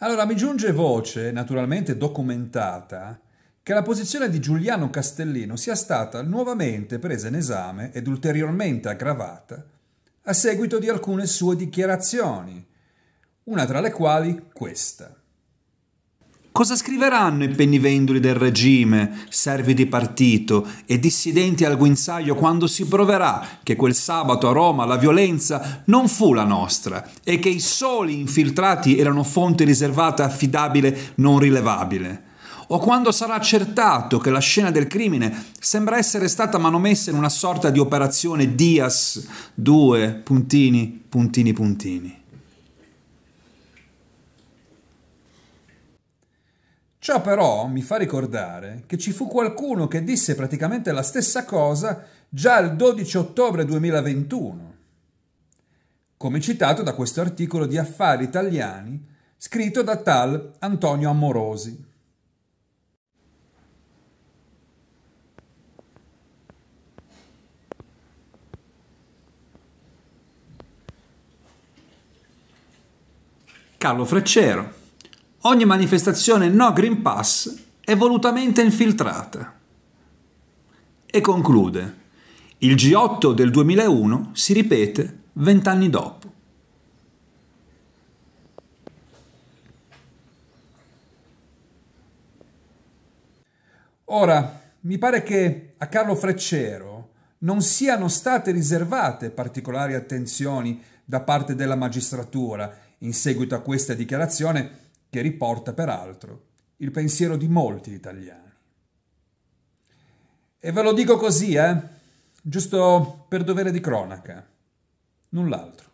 Allora mi giunge voce, naturalmente documentata, che la posizione di Giuliano Castellino sia stata nuovamente presa in esame ed ulteriormente aggravata a seguito di alcune sue dichiarazioni, una tra le quali questa. Cosa scriveranno i pennivendoli del regime, servi di partito e dissidenti al guinzaglio quando si proverà che quel sabato a Roma la violenza non fu la nostra e che i soli infiltrati erano fonte riservata affidabile non rilevabile? o quando sarà accertato che la scena del crimine sembra essere stata manomessa in una sorta di operazione Dias, due puntini, puntini, puntini. Ciò però mi fa ricordare che ci fu qualcuno che disse praticamente la stessa cosa già il 12 ottobre 2021, come citato da questo articolo di Affari Italiani scritto da tal Antonio Amorosi. Carlo Freccero Ogni manifestazione no Green Pass è volutamente infiltrata. E conclude, il G8 del 2001 si ripete vent'anni dopo. Ora, mi pare che a Carlo Freccero non siano state riservate particolari attenzioni da parte della magistratura in seguito a questa dichiarazione che riporta peraltro il pensiero di molti italiani. E ve lo dico così, eh? Giusto per dovere di cronaca, null'altro.